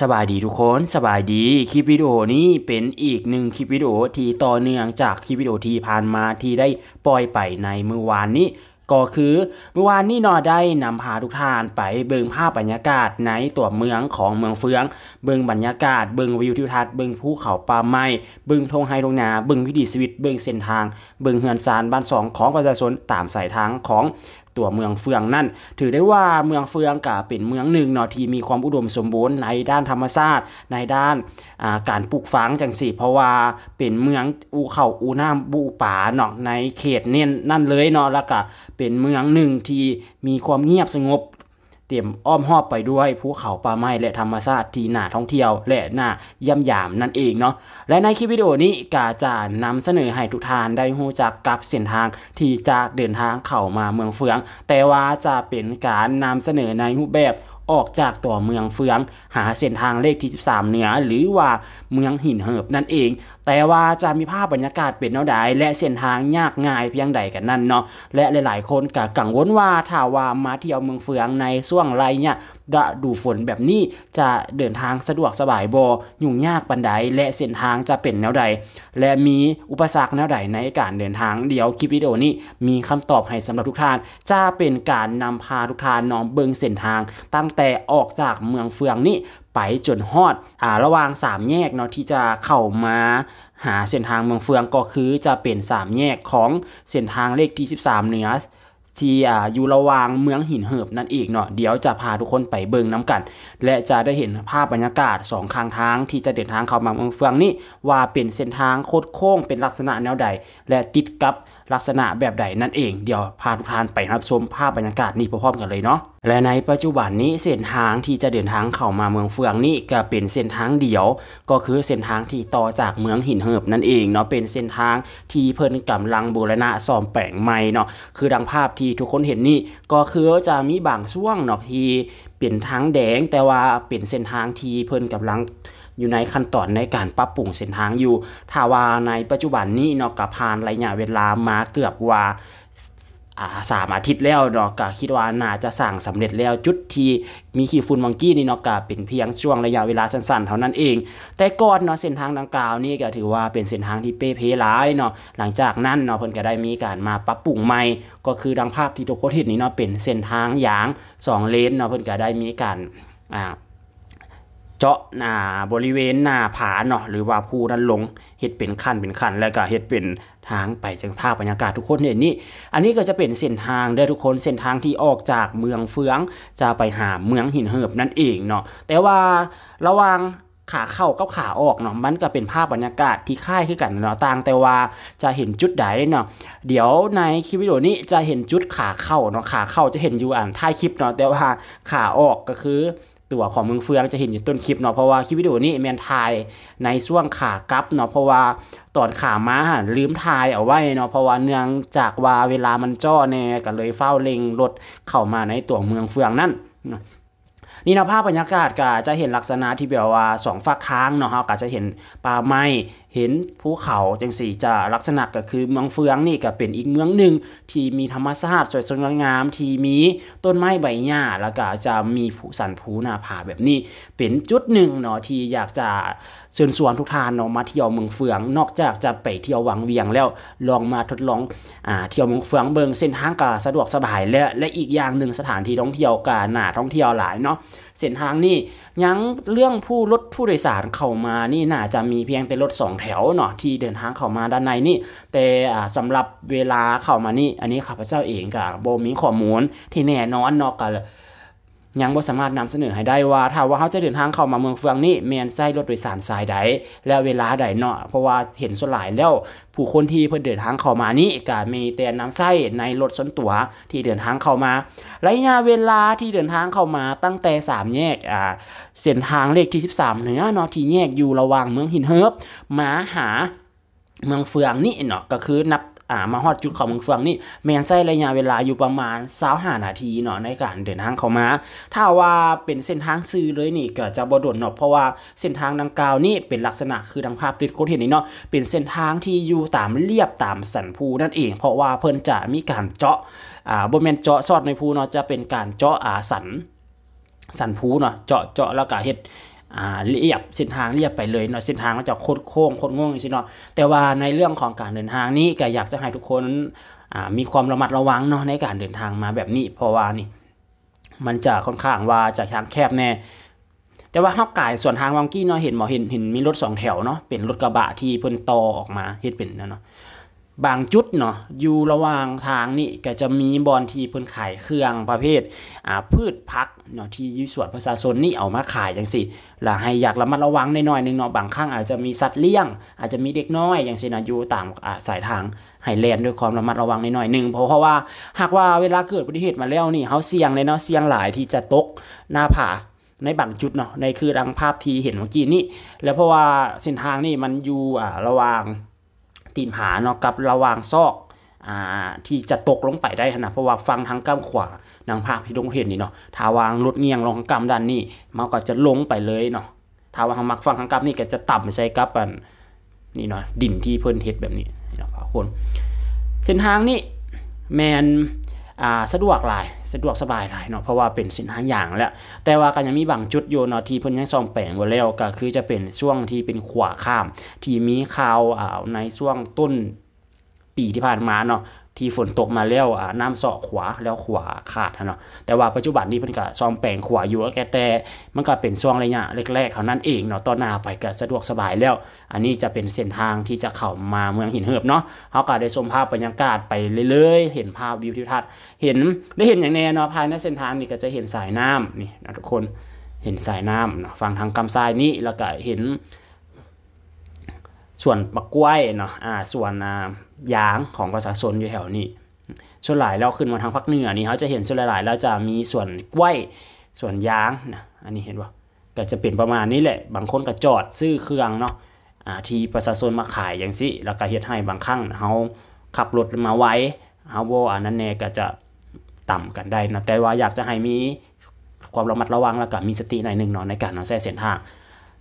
สบายดีทุกคนสบายดี คลิปวิดีโอนี้เป็นอีกหนึ่งคลิปวิดีโอที่ต่อเนื่องจากคลิปวิดีโอที่ผ่านมาที่ได้ปล่อยไปในเมื่อวานนี้ ก็คือเมื่อวานนี้นอได้นำพาทุกท่านไปเบิ่งภาพบรรยากาศในตัวเมืองของเมืองเฟืองเบิ่งบรรยากาศ เบิ่งวิวทิวทัศน์เบิ่งภูเขาป่าไม้เบิ่งทงไฮทงนา เบิ่งวิถีชีวิต เบิ่งเส้นทางเบิ่งเฮือนซานบ้านสองของประชาชนตามสายทางของตัวเมืองเฟืองนั่นถือได้ว่าเมืองเฟืองกับเป็นเมืองหนึ่งเนาะที่มีความอุดมสมบูรณ์ในด้านธรรมชาติในด้านการปลูกฝังจังสิเพราะว่าเป็นเมืองอูเขาอูน้ำบูป่าเนาะในเขตเน้นนั่นเลยเนาะแล้วก็เป็นเมืองหนึ่งที่มีความเงียบสงบเตรียมอ้อมหอบไปด้วยภูเขาป่าไม้และธรรมชาติที่น่าท่องเที่ยวและน่าย่ำยามนั่นเองเนาะและในคลิปวิดีโอนี้กาจะนำเสนอให้ทุกท่านได้รู้จักกับเส้นทางที่จะเดินทางเข้ามาเมืองเฟือง แต่ว่าจะเป็นการนำเสนอในรูปแบบออกจากตัวเมืองเฟือง หาเส้นทางเลขที่ 13เหนือหรือว่าเมืองหินเหิบนั่นเองแต่ว่าจะมีภาพบรรยากาศเป็นแนวใดและเส้นทางยากง่ายเพียงใดกันนั่นเนาะและหลายๆคนก็กังวลว่าถ้าว่ามาเที่ยวเมืองเฟืองในช่วงไรเนี่ยดะดูฝนแบบนี้ จะเดินทางสะดวกสบายบอยุ่งยากปันใดและเส้นทางจะเป็นแนวใด และมีอุปสรรคแนวใดในการเดินทางเดี๋ยวคลิปวิดีโอนี้ มีคำตอบให้สำหรับทุกท่านจะเป็นการนำพาทุกท่านน้องเบิงเส้นทางตั้งแต่ออกจากเมืองเฟืองนี้ไปจนฮอดอ่าระหว่าง 3 แยกเนาะที่จะเข้ามาหาเส้นทางเมืองเฟืองก็คือ จะเป็น3 แยกของเส้นทางเลขที่ 13เหนือที่อยู่ระหว่างเมืองหินเหิบนั่นเองเนาะเดี๋ยวจะพาทุกคนไปเบิ่งน้ำกัน และจะได้เห็นภาพบรรยากาศสองข้างทางที่จะเดินทางเข้ามาเมืองเฟืองนี่ว่าเป็นเส้นทางโคดโค้งเป็นลักษณะแนวใด และติดกับลักษณะแบบใดนั่นเองเดี๋ยวพาทุกท่านไปรับชมภาพบรรยากาศนี้พร้อมๆกันเลยเนาะและในปัจจุบันนี้เส้นทางที่จะเดินทางเข้ามาเมืองเฟืองนี่ก็เป็นเส้นทางเดียว ก็คือเส้นทางที่ต่อจากเมืองหินเหิบนั่นเองเนาะเป็นเส้นทางที่เพิ่นกำลังบูรณะซ่อมแปลงใหม่เนาะคือดังภาพที่ทุกคนเห็นนี่ก็คือจะมีบางช่วงเนาะที่เป็นทางแดงแต่ว่าเป็นเส้นทางที่เพิ่นกำลังอยู่ในขั้นตอนในการปรับปรุงเส้นทางอยู่ถ้าว่าในปัจจุบันนี้เนาะกับผ่านระยะเวลามาเกือบว่าสามอาทิตย์แล้วเนาะก็คิดว่าน่าจะสั่งสำเร็จแล้วจุดที่มีขีฟุนมังกี้นี่เนาะก็เป็นเพียงช่วงระยะเวลาสั้นๆ เท่านั้นเอง แต่ก่อนเนาะเส้นทางดังกล่าวนี่ก็ถือว่าเป็นเส้นทางที่เป๊ะเพล้ายเนาะหลังจากนั้นเนาะเพิ่นก็ได้มีการมาปรับปรุงใหม่ก็คือดังภาพที่ทุกคนเห็นนี่เนาะเป็นเส้นทางยาง 2 เลนเนาะเพิ่นก็ได้มีการอ่าเจาะหน้าบริเวณหน้าผาเนาะหรือว่าภูนั้นลงเฮ็ดเป็นขั้นเป็นขั้น แล้วก็เฮ็ดเป็นทางไปจังภาพบรรยากาศทุกคนเห็นนี่อันนี้ก็จะเป็นเส้นทางได้ทุกคนเส้นทางที่ออกจากเมืองเฟืองจะไปหาเมืองหินเหิบนั่นเองเนาะแต่ว่าระหว่างขาเข้ากับขาออกเนาะมันก็เป็นภาพบรรยากาศที่ค่ายคือกันเนาะต่าง แต่ว่าจะเห็นจุดใดเนาะเดี๋ยวในคลิปวิดีโอนี้จะเห็นจุดขาเข้าเนาะขาเข้าจะเห็นอยู่อ่านท้ายคลิปเนาะแต่ว่าขาออกก็คือตัวของเมืองเฟืองจะเห็นอยู่ต้นคลิปเนาะเพราะว่าคลิปวิดีโอนี้แมนทายในช่วงขากลับ เนาะเพราะว่าตอนขาม้าลืมทายเอาไว้เนาะเพราะว่าเนื่องจากว่าเวลามันจ่อแน่ก็เลยเฝ้าเล็งรถเข้ามาในตัวเมืองเฟืองนั่นนี่นะภาพบรรยากาศก็จะเห็นลักษณะที่แบบว่าสองฝักค้างเนาะฮก็จะเห็นป่าไม้เห็นภูเขาจังสี่จะลักษณะก็คือเมืองเฟืองนี่ก็เป็นอีกเมืองหนึ่งที่มีธรรมชาติสวยสดงดงามที่มีต้นไม้ใบหญ้าแล้วก็จะมีผู้สันผูหน้าผาแบบนี้ เป็นจุดหนึ่งเนาะที่อยากจะเชิญชวนทุกท่านเนาะมาเที่ยวเมืองเฟืองนอกจากจะไปเที่ยววังเวียงแล้วลองมาทดลองอ่าเที่ยวเมืองเฟืองเบิงเส้นทางก็สะดวกสบายและและอีกอย่างหนึ่งสถานที่ท่องเที่ยวก็น่าท่องเที่ยวหลายเนาะเส้นทางนี่ยังเรื่องผู้รถผู้โดยสารเข้ามานี่น่า จะมีเพียงแต่รถสองแถถวเนาะที่เดินทางเข้ามาด้านในนี่แต่สำหรับเวลาเข้ามานี่อันนี้ข้าพเจ้าเองกับโบมีข้อมูลที่แน่นอนเนาะกับยังบ่สามารถนำเสนอให้ได้ว่า ถ้าว่าเขาจะเดินทางเข้ามาเมืองเฟืองนี่แมนใช้รถโดยสารสายใดและเวลาใดเนาะเพราะว่าเห็นส่วนหลายแล้ว ผู้คนที่เพิ่นเดินทางเข้ามานี่ก็มีแต่นำใช้ในรถส่วนตัวที่เดินทางเข้ามาระยะเวลาที่เดินทางเข้ามาตั้งแต่ 3 แยกอ่าเส้นทางเลขที่ 13เหนือเนาะที่แยกอยู่ระหว่างเมืองหินเฮิบมาหาเมืองเฟืองนี่เนาะก็คือนับอ่ามาฮอดจุดของเมืองเฟืองนี่แมนใส้ระยะเวลาอยู่ประมาณสหานาทีเนาะในการเดินทางเข้ามาถ้าว่าเป็นเส้นทางซื้อเลยนี่ก็จะบดดนเนาะเพราะว่าเส้นทางดังกล่าวนี่เป็นลักษณะคือดังภาพติดโคตรเห็นนี่เนาะเป็นเส้นทางที่อยู่ตามเรียบตามสันผูนั่นเอง เพราะว่าเพิ่นจะมีการเจาะอ่าบนแมนเจาะซอดในผูเนาะจะเป็นการเจาะอ่าสันสันผูเนาะเจาะเจาะแล้วก็เฮ็ดอ่าเรียบเส้นทางเรียบไปเลยเนาะเส้นทางมันจะโคตรโค้งโคตรง่วงจริงๆเนาะแต่ว่าในเรื่องของการเดินทางนี้ก็อยากจะให้ทุกคนมีความระมัดระวังเนาะในการเดินทางมาแบบนี้ เพราะว่านี่มันจะค่อนข้างว่าจะทางแคบแน่ แต่ว่าข้าวไก่ส่วนทางวังกี้เนาะเห็นหมอเห็นเห็นมีรถสองแถวเนาะเป็นรถกระบะที่เพิ่นต่อออกมาเฮ็ดเป็นเนาะบางจุดเนาะอยู่ระหว่างทางนี่ก็จะมีบอนทีเพิ่นขายเครื่องประเภทอ่าพืชพักเนาะที่ยู่สวนประชาชนนี่เอามาขายจังสิแล่ะให้อยากระมัดระวังหน่อยนึงเนาะบางครั้งอาจจะมีสัตว์เลี้ยงอาจจะมีเด็กน้อยอย่างเช่นะอยู่ตามสายทางให้แล่นด้วยความระมัดระวังหน่อยนึงเพราะเพราะว่าหากว่าเวลาเกิดอุบัติเหตุมาแล้วนี่เฮาเสี่ยงเลยเนาะเสี่ยงหลายที่จะตก หน้าผาในบางจุดเนาะในคือดังภาพที่เห็นเมื่อกี้นี่แล้วเพราะว่าเส้นทางนี่มันอยู่อ่าระหว่างตีนผาเนาะกับระหว่างซอกที่จะตกลงไปได้นะเพราะว่าฟังทางก้ามขวานางภาพที่ลงเห็นนี่เนาะถ้าวางลดเงียงลงทางก้ามด้านนี้มันก็จะลงไปเลยเนาะถ้าวางมักฟังทางก้ามนี่ก็จะต่ำไปใช้กับอันนี่เนาะดินที่เพิ่นเท็ดแบบนี้นะทุกคนเส้นทางนี้แมนสะดวกหลาย สะดวกสบายหลายเนาะเพราะว่าเป็นสินค้าอย่างแล้วแต่ว่าก็ยังมีบางจุดโยเนาะที่เพิ่นยังซ่อมแปลงไว้แล้วก็คือจะเป็นช่วงที่เป็นขวาข้าม ที่มีข่าวในช่วงต้นปีที่ผ่านมาเนาะที่ฝนตกมาแล้วอ่าน้ำเสาะขวาแล้วขวาขาดเนาะแต่ว่าปัจจุบันนี้เพิ่นก็ซ่อมแปลงขวาอยู่แก่แต่มันก็เป็นช่วงระยะแรกๆเท่านั้นเองเนาะตอนหน้าไปก็สะดวกสบายแล้ว อันนี้จะเป็นเส้นทางที่จะเข้ามาเมืองหินเหือบเนาะเฮาก็ได้ชมภาพบรรยากาศไปเรื่อยๆ เห็นภาพวิวทิวทัศน์เห็นได้เห็นอย่างแน่เนาะภายในเส้นทางนี้ก็จะเห็นสายน้ำนี่นะทุกคนเห็นสายน้ำเนาะฝั่งทางกำซ้ายนี่แล้วก็เห็นส่วนปักกล้วยเนาะอ่าส่วนอ่ายางของประชาชนอยู่แถวนี้ ส่วนหลายเราขึ้นมาทางภาคเหนือนี่เขาจะเห็นส่วนหลายเราจะมีส่วนกล้วยส่วนยางนะ อันนี้เห็นว่าก็จะเป็นประมาณนี้แหละ บางคนก็จอดซื้อเครื่องเนาะที่ประชาชนมาขายอย่างสิ แล้วก็เฮ็ดให้บางครั้งเขาขับรถมาไว้เขาโาอันนั้นแน่ก็จะต่ำกันได้นะ แต่ว่าอยากจะให้มีความระมัดระวังแล้วก็มีสติหน่อยหนึ่งเนาะในการนำแส้เส้นทาง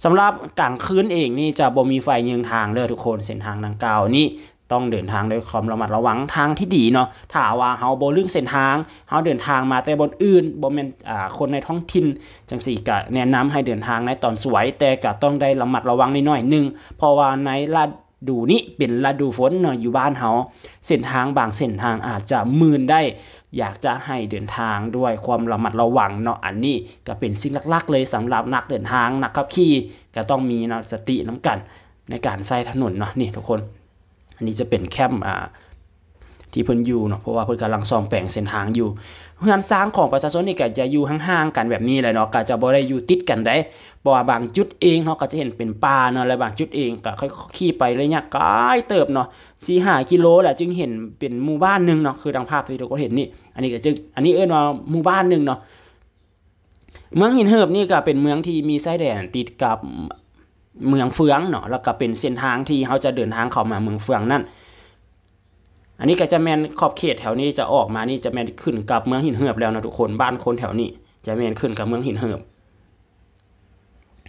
สำหรับกลางคืนเองนี่จะบ่มีไฟยิงทางเลยทุกคนเส้นทางดังกล่าวนี้ต้องเดินทางด้วยความระมัดระวังทางที่ดีเนาะถ้าว่าเฮาบ่เรื่องเส้นทางเฮาเดินทางมาแต่บนอื่นบ่แม่นอ่าคนในท้องถิ่นจังสี่ก็แนะนำให้เดินทางในตอนสวยแต่ก็ต้องได้ระมัดระวังนิดหน่อยนึง เพราะว่าในฤดูนี้เป็นฤดูฝนเนาะอยู่บ้านเฮาเส้นทางบางเส้นทางอาจจะมืนได้ อยากจะให้เดินทางด้วยความระมัดระวังเนาะอันนี้ก็เป็นสิ่งหลักๆ เลยสำหรับนักเดินทางนักขับขี่ก็ต้องมีเนาะสติน้ากันในการใช้ถนนเนาะนี่ทุกคนอันนี้จะเป็นแคมป์ที่เพิ่นอยู่เนาะเพราะว่าเพิ่นกำลังซ่อมแปลงเส้นทางอยู่งานสร้างของประชาชนนี่ก็จะอยู่ห่างๆกันแบบนี้เลยเนาะก็จะบ่ได้อยู่ติดกันได้ บ่บางจุดเองเนาก็จะเห็นเป็นป่าเนาะและบางจุดเอง ก็ค่อยขี่ไประยะไกลเติบเนาะสี่ห้ากิโลแหละ จึงเห็นเป็นหมู่บ้านหนึ่งเนาะ คือดังภาพที่เราก็เห็นนี่ อันนี้ก็จึง อันนี้เอิ้นว่าหมู่บ้านหนึ่งเนาะ เมืองหินเหิบนี่ก็เป็นเมืองที่มีชายแดนติดกับเมืองเฟืองเนาะแล้วก็เป็นเส้นทางที่เขาจะเดินทางเข้ามาเมืองเฟืองนั่น อันนี้ก็จะแมนขอบเขตแถวนี้จะออกมา นี่จะแมนขึ้นกับเมืองหินเหือบแล้วนะทุกคน บ้านคนแถวนี้จะแมนขึ้นกับเมืองหินเหือบ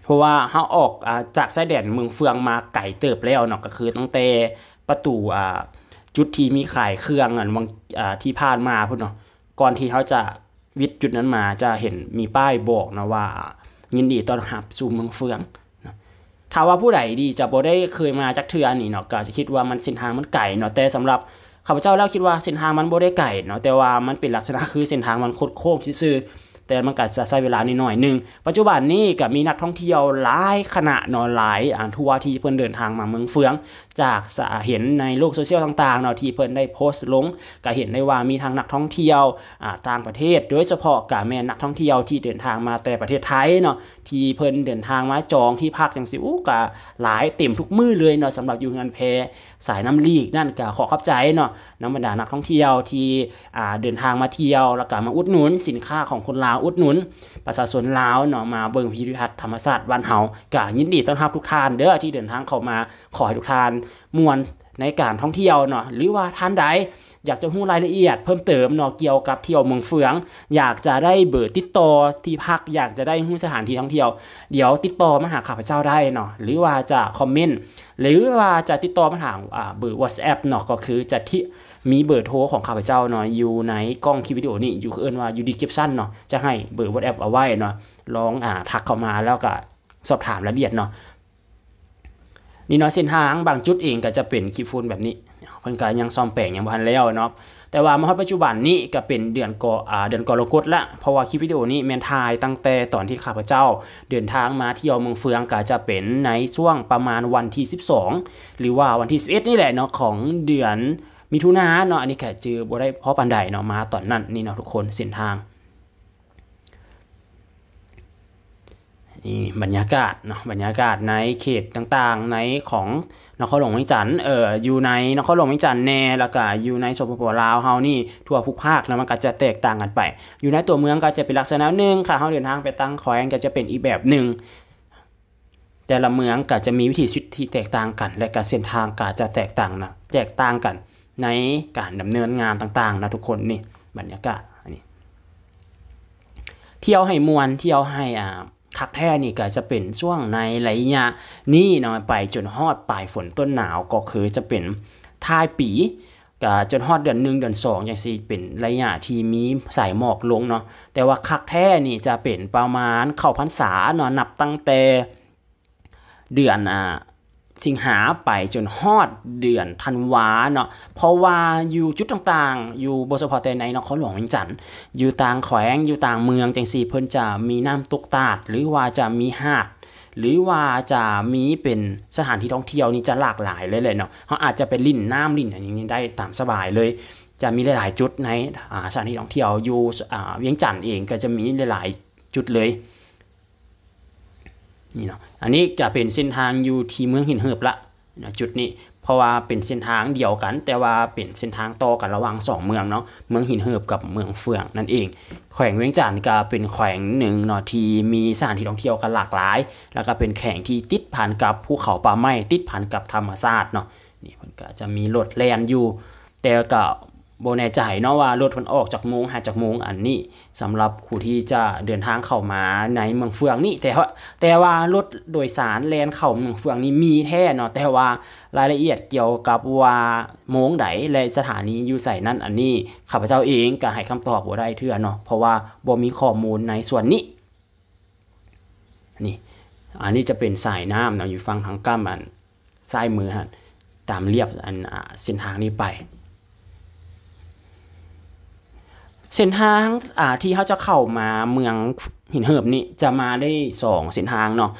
เพราะว่าเขาออกจากสายแดนเมืองเฟืองมาไก่เติบแล้วเนาะก็คือตั้งแต่ประตูจุดที่มีขายเครื่องอ่ะวังที่ผ่านมาพุ่นเนาะ ก่อนที่เขาจะวิทย์จุดนั้นมาจะเห็นมีป้ายบอกนะว่ายินดีต้อนรับสู่เมืองเฟืองถ้าว่าผู้ใดดีจะบ่ได้เคยมาจากเทืออันนี้เนาะก็จะคิดว่ามันเส้นทางมันไก่เนาะแต่สำหรับข้าพเจ้าแล้วคิดว่าเส้นทางมันบ่ได้ไก่เนาะแต่ว่ามันเป็นลักษณะคือเส้นทางมันโคดโค้งซื่อๆแต่มันก็จะใช้เวลานิดหน่อยหนึ่ง ปัจจุบันนี้ก็มีนักท่องเที่ยวหลายขณะนอนหลายอ่านทั่วที่เพิ่นเดินทางมาเมืองเฟือง จากเห็นในโลกโซเชียลต่างๆเนาะที่เพิ่นได้โพสต์ลงก็เห็นได้ว่ามีทางนักท่องเที่ยวอ่าต่างประเทศ โดยเฉพาะกับแม่นักท่องเที่ยวที่เดินทางมาแต่ประเทศไทยเนาะที่เพิ่นเดินทางมาจองที่พักจังสิอู้ก็หลายเต็มทุกมื้อเลยเนาะสำหรับอยู่งานแพสายน้ำลีกนั่นก็ขอขอบใจเนาะน้ำบรรดานักท่องเที่ยวที่เดินทางมาเที่ยวแล้วก็มาอุดหนุนสินค้าของคนลาวอุดหนุน ประชาชนลาวเนาะ มาเบิ่งพิพิธภัณฑ์ธรรมศาสตร์บ้านเฮาก็ยินดีต้อนรับทุกท่าน เด้อที่เดินทางเข้ามาขอให้ทุกท่านมวนในการท่องเที่ยวเนาะ หรือว่าท่านใดอยากจะรู้รายละเอียดเพิ่มเติมเนาะเกี่ยวกับเที่ยวเมืองเฟือง อยากจะได้เบอร์ติดต่อที่พัก อยากจะได้รู้สถานที่ท่องเที่ยว เดี๋ยวติดต่อมาหาข้าพเจ้าได้เนาะ หรือว่าจะคอมเมนต์ หรือว่าจะติดต่อมาทางเบอร์ WhatsApp เนาะ ก็คือจะที่มีเบอร์โทรของข้าพเจ้าเนาะอยู่ในกล้องคลิปวิดีโอนี่อยู่เอิ้นว่าอยู่ดีคลิปสั้นเนาะจะให้เบอร์วอทแอปเอาไว้เนาะลองอ่าทักเข้ามาแล้วก็สอบถามรายละเอียดเนาะนี่เนาะเส้นทางบางจุดเองก็จะเป็นคลิปฟูนแบบนี้เพิ่นก็ยังซ่อมแปลงยังบ่ทันแล้วเนาะแต่ว่ามาฮอดปัจจุบันนี้ก็เป็นเดือนกออ่าเดือนกรกฎละ เพราะว่าคลิปวิดีโอนี้แมนทายตั้งแต่ตอนที่ข้าพเจ้า เดินทางมาเที่ยวเมืองเฟืองก็จะเป็นในช่วงประมาณวันที่12 หรือว่าวันที่ 11 นี่แหละเนาะของเดือนมีทุนาเนาะ อันนี้แค่จือบ่ได้เพราะปันไดเนาะ มาตอนนั้น นี่เนาะทุกคนเส้นทางนี่บรรยากาศเนาะ บรรยากาศในเขตต่างๆ ในของนครหลวงวิจันทร์เอ่ออยู่ในนครหลวงวิจันทร์แน่แล้วก็อยู่ในสปปลาวเฮานี่ทั่วภูภาคแล้วมันก็จะแตกต่างกันไป อยู่ในตัวเมืองก็จะเป็นลักษณะหนึ่งค่ะเฮาเดินทางไปตั้งแขวงก็จะเป็นอีแบบหนึ่งแต่ละเมืองก็จะมีวิธีชีวิตที่แตกต่างกัน และการเส้นทางก็จะแตกต่างนะแตกต่างกันในการดำเนินงานต่างๆนะทุกคนนี่บรรยากาศนี้เที่ยวให้มวนเที่ยวให้อ่าคักแท้นี่ก็จะเป็นช่วงในระยะนี้นนอยไปจนฮอดปลายฝนต้นหนาวก็คือจะเป็นท้ายปีก็จนฮอดเดือนหนึ่งเดือนสองอย่างซี่เป็นระยะที่มีสายหมอกลงเนาะแต่ว่าคักแท้นี่จะเป็นประมาณ เข้าพรรษาเนาะนับตั้งแต่เดือนอ่าสิงหาไปจนฮอดเดือนธันวาเนาะ เพราะว่าอยู่จุดต่างๆ อยู่บสพอเตนในนครหลวงเวงจันทร์อยู่ต่างแขวงอยู่ต่างเมืองจังสี่เพิ่นจะมีน้ำตกตาดหรือว่าจะมีหาด หรือว่าจะมีเป็นสถานที่ท่องเที่ยวนี่จะหลากหลายเลยเลยเนาะเขาอาจจะเป็นลิ่นน้ำลิ่นอางนี้ได้ตามสบายเลย จะมีหลายๆจุดในสถานที่ท่องเที่ยวอยู่เวียงจันทร์เองก็จะมีหลายๆจุดเลยนี่เนาะ อันนี้จะเป็นเส้นทางอยู่ที่เมืองหินเหิบละนะจุดนี้ เพราะว่าเป็นเส้นทางเดียวกัน แต่ว่าเป็นเส้นทางต่อกันระหว่าง2เมืองเนาะ เมืองหินเหิบกับเมืองเฟืองนั่นเอง แขวงเวียงจันทร์ก็เป็นแขวงหนึ่งเนาะที่มีสถานที่ท่องเที่ยวกันหลากหลาย แล้วก็เป็นแขวงที่ติดผ่านกับภูเขาป่าไม้ ติดผ่านกับธรรมชาติเนาะ นี่มันก็จะมีรถแลนอยู่แต่ก็โบแน่ใจเนาะว่ารถมันออกจากมงหาจากมงอันนี้สำหรับคู่ที่จะเดินทางเข้ามาในเมืองเฟืองนี่แต่ว่าแต่ว่ารถโดยสารแลนเข้าเมืองเฟืองนี่มีแท้เนาะแต่ว่ารายละเอียดเกี่ยวกับว่ามงไหนและสถานีอยู่ใส่นั่นอันนี้ข้าพเจ้าเองก็ให้คำตอบบ่ได้เทื่อเนาะเพราะว่าบ่มีข้อมูลในส่วนนี้นี่อันนี้จะเป็นสายน้ำเนาะอยู่ฟังทางกั้มอันซ้ายมือฮะตามเรียบอันเส้นทางนี้ไปเส้นทางอ่าที่เขาจะเข้ามาเมืองหินเหิบนี่จะมาได้สองเส้นทางเนาะ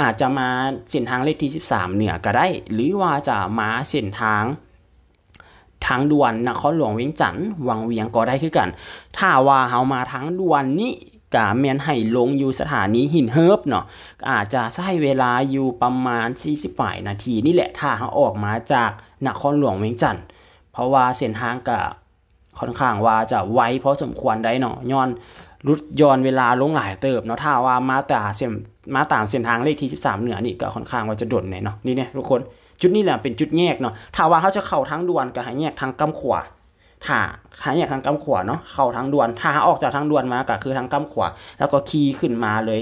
อาจจะมาเส้นทางเลขที่13เหนือก็ได้ หรือว่าจะมาเส้นทางทางด่วนนครหลวงเวียงจันทร์วังเวียงก็ได้คือกัน ถ้าว่าเฮามาทางด่วนนี้ก็เมยนให้ลงอยู่สถานีหินเฮิบเนาะอาจจะใช้เวลาอยู่ประมาณ40ป่ายนาทีนี่แหละ ถ้าเขาออกมาจากนครหลวงเวียงจันทร์เพราะว่าเส้นทางกับค่อนข้างว่าจะไวเพราะสมควรได้เนาะย้อนรุดย้อนเวลาลงหลายเติบเนาะถ้าว่ามาแต่เส้นมาตามเส้นทางเลขที่ 13 เหนือนี่ก็ค่อนข้างว่าจะโดดนเนาะนี่เนี่ยทุกคนจุดนี้แหละเป็นจุดแยกเนาะถ้าว่าเขาจะเข้าทางด่วนก็ให้แยกทางกำขวาถ้าหาแยกทางกำขวาเนาะเข้าทางด่วน ถ้าออกจากทางด่วนมาก็คือทางกำขวาแล้วก็ขี่ขึ้นมาเลย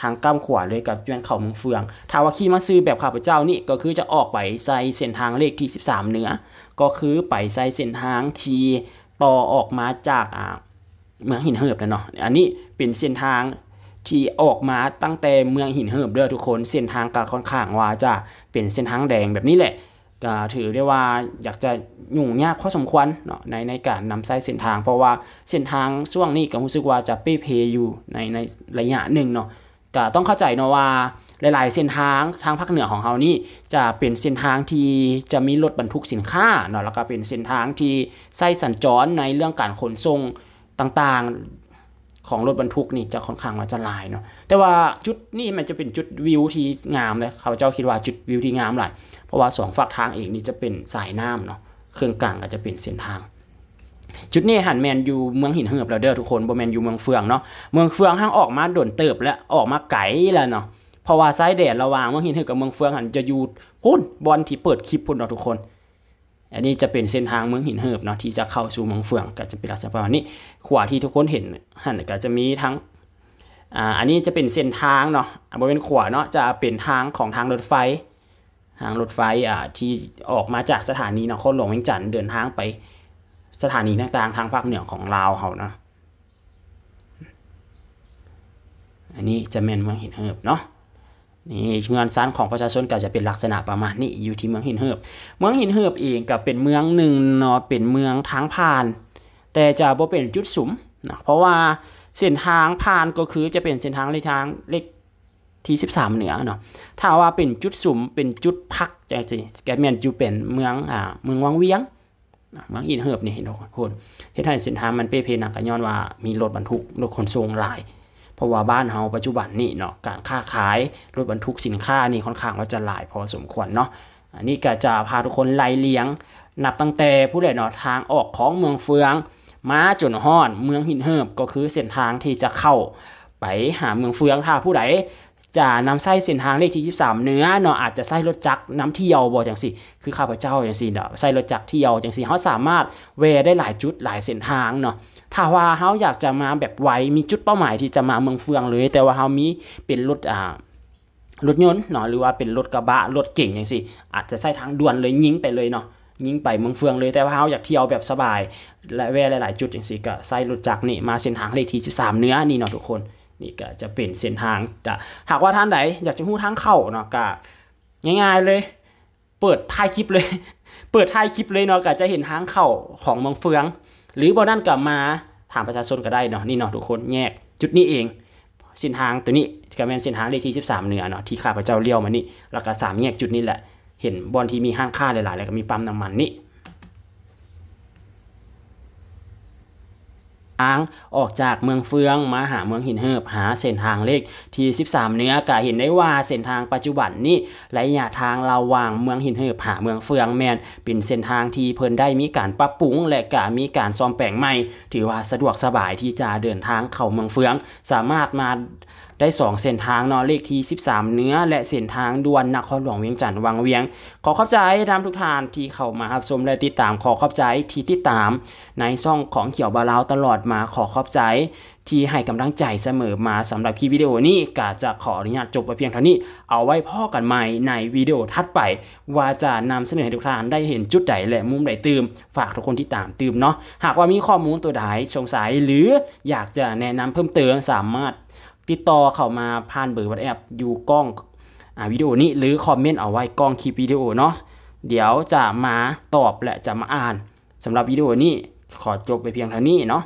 ทางกำขวาเลยกับเยือนเข่าเมืองเฟืองถ้าว่าขี่มาซื้อแบบข้าพเจ้านี่ก็คือจะออกไปใส่เส้นทางเลขที่ 13เหนือ ก็คือไปใส่เส้นทางที่ต่อออกมาจากเมืองหินเหิบนะเนาะ อันนี้เป็นเส้นทางที่ออกมาตั้งแต่เมืองหินเหิบเด้อทุกคน เส้นทางก็ค่อนข้างว่าจะเป็นเส้นทางแดงแบบนี้แหละก็ถือได้ว่าอยากจะยุ่งยากพอสมควรเนาะ ในในการนำสา้เส้นทางเพราะว่าเส้นทางช่วงนี้ก็รู้สึกว่าจะเป้เพอยู่ในในระยะหนึ่งเนาะก็ต้องเข้าใจเนาะว่าหลายๆเส้นทางทางภาคเหนือของเฮานี่จะเป็นเส้นทางที่จะมีรถบรรทุกสินค้าเนาะแล้วก็เป็นเส้นทางที่ใส้สัญจรในเรื่องการขนส่งต่างๆของรถบรรทุกนี่จะค่อนข้างว่าจะหลายเนาะแต่ว่าจุดนี่มันจะเป็นจุดวิวที่งามเลยข้าเจ้าคิดว่าจุดวิวที่งามหลายเพราะว่าสองฝั่งทางเอกนี่จะเป็นสายน้ำเนาะเครื่องกลางอาจจะเป็นเส้นทาง จุดนี้หันแมนอยู่เมืองหินเหือบแล้วเด้อทุกคนบ่แมนอยู่เมืองเฟืองเนาะเมืองเฟืองห้างออกมาโดนเติบแล้วออกมาไกลแล้วเนาะราะว่าสายแดดระหว่างเมืองหินเหงกับเมืองเฟืองหันจะอยู่พุ่นบอลที่เปิดคลิปพุ่นเราทุกคนอันนี้จะเป็นเส้นทางเมืองหินเหิบเนาะที่จะเข้าสู่เมืองเฟืองก็จะเป็นลักษณะประมาณนี้ขวาที่ทุกคนเห็นหันก็จะมีทั้งอ่าอันนี้จะเป็นเส้นทางเนาะบริเวณขวาเนาะจะเป็นทางของทางรถไฟ ทางรถไฟอ่าที่ออกมาจากสถานีนครหลวงเวียงจันทร์เดินทางไปสถานีต่างๆ ทางภาคเหนือของลาวเขานะอันนี้จะเมนเมืองหินเหิบเนาะนี่เงืองซันของประชาชนก็จะเป็นลักษณะประมาณนี้อยู่ที่เมืองหินเหิบเมืองหินเหิบเองก็เป็นเมืองหนึ่งเนาะเป็นเมืองทางผ่าน แต่จะบ่เป็นจุดสุมนะเพราะว่าเส้นทางผ่านก็คือจะเป็นเส้นทางเลขทางเลขที่ 13เหนือเนาะถ้าว่าเป็นจุดสุมเป็นจุดพักจริงๆแกแมนอยู่เป็นเมืองอ่าเมืองวังเวียงเมืองหินเหิบนี่เห็นทุกคนเฮ็ดให้เส้นทางมันเป้เพนักกัย้อนว่ามีรถบรรทุกรถขนส่งหลายเพราะว่าบ้านเฮาปัจจุบันนี่เนาะการค้าขายรถบรรทุกสินค้านี่ค่อนข้างว่าจะหลายพอสมควรเนาะอันนี้ก็จะพาทุกคนไล่เลี้ยง นับตั้งแต่ผู้ใดเนาะทางออกของเมืองเฟือง มาจนฮอดเมืองหินเฮิบก็คือเส้นทางที่จะเข้าไปหาเมืองเฟืองถ้าผู้ใดจะนำไส้เส้นทางเลขที่23เนื้อเนาะอาจจะไส้รถจักรน้ำเที่ยวบ่จังสิ คือข้าพเจ้าจังสิเนาะไส้รถจักรเที่ยวจังสิเขาสามารถเวได้หลายจุดหลายเส้นทางเนาะถ้าว่าเฮาอยากจะมาแบบไวมีจุดเป้าหมาย ที่จะมาเมืองเฟืองเลย แต่ว่าเฮามีเป็นรถอ่ารถยนต์เนาะหรือว่าเป็นรถกระบะรถเก่งอย่างสิอาจจะใช้ทางด่วนเลยยิงไปเลยเนาะยิงไปเมืองเฟืองเลย แต่ว่าเฮาอยากเที่ยวแบบสบายและแวะหลาย ๆจุดอย่างสิก็ใช้รถจักรนี่มาเส้นทางเลขที่13เนื้อนี่เนาะทุกคนนี่ก็จะเป็นเส้นทางแต่หากว่าท่านไหนอยากจะหู้ทางเข้าเนาะก็ง่าย ๆเลย เปิดท้ายคลิปเลย เปิดท้ายคลิปเลยเนาะก็จะเห็นทางเข้าของเมืองเฟืองหรือบอนั่นกลับมา ถามประชาชนก็ได้เนาะนี่เนาะทุกคนแยก จุดนี้เอง สินทางตัวนี้กัเแมนสินทางเลขที่ 13 เหนือเนาะที่ข้าพเจ้าเลี้ยวมานี่ แล้วก็สามแยกจุดนี้แหละ เห็นบอลที่มีห้างค่าหลายๆ แล้วก็มีปั๊มน้ำมันนี่ังออกจากเมืองเฟืองมาหาเมืองหินเหิบหาเส้นทางเลขที่13เนื้อกะเห็นได้ว่าเส้นทางปัจจุบันนี้ระยะทางระหว่างเมืองหินเหิบหาเมืองเฟืองแมนเป็นเส้นทางที่เพิ่นได้มีการปรับปรุง และกะมีการซ่อมแปลงใหม่ถือว่าสะดวกสบายที่จะเดินทางเข้าเมืองเฟือง สามารถมาได้ 2 เส้นทางนอเลขที่ 13 เนื้อและเส้นทางด่วนนครหลวงเวียงจันทร์วังเวียง ขอขอบใจทำทุกท่านที่เข้ามารับชมและติดตามขอขอบใจที่ติดตาม ในช่องของเขียวบาลาวตลอดมาขอขอบใจ ที่ให้กำลังใจเสมอมาสำหรับคลิปวิดีโอนี้ก็จะขออนุญาตจบไปเพียงเท่านี้ เอาไว้พ่อกันใหม่ในวิดีโอทัดไปว่าจะนำเสนอให้ทุกท่านได้เห็นจุดใดและมุมใดตืมฝากทุกคนที่ตามตืมเนาะหากว่ามีข้อมูลตัวใดสงสัย หรืออยากจะแนะนำเพิ่มเติมสามารถติดต่อเข้ามาผ่านเบอร์วัดแอปอยู่กล้องอวิดีโอนี้หรือคอมเมนต์เอาไว้กล้องคลิปวิดีโอเนาะเดี๋ยวจะมาตอบและจะมาอ่านสำหรับวิดีโอนี้ขอจบไปเพียงเท่านี้เนาะ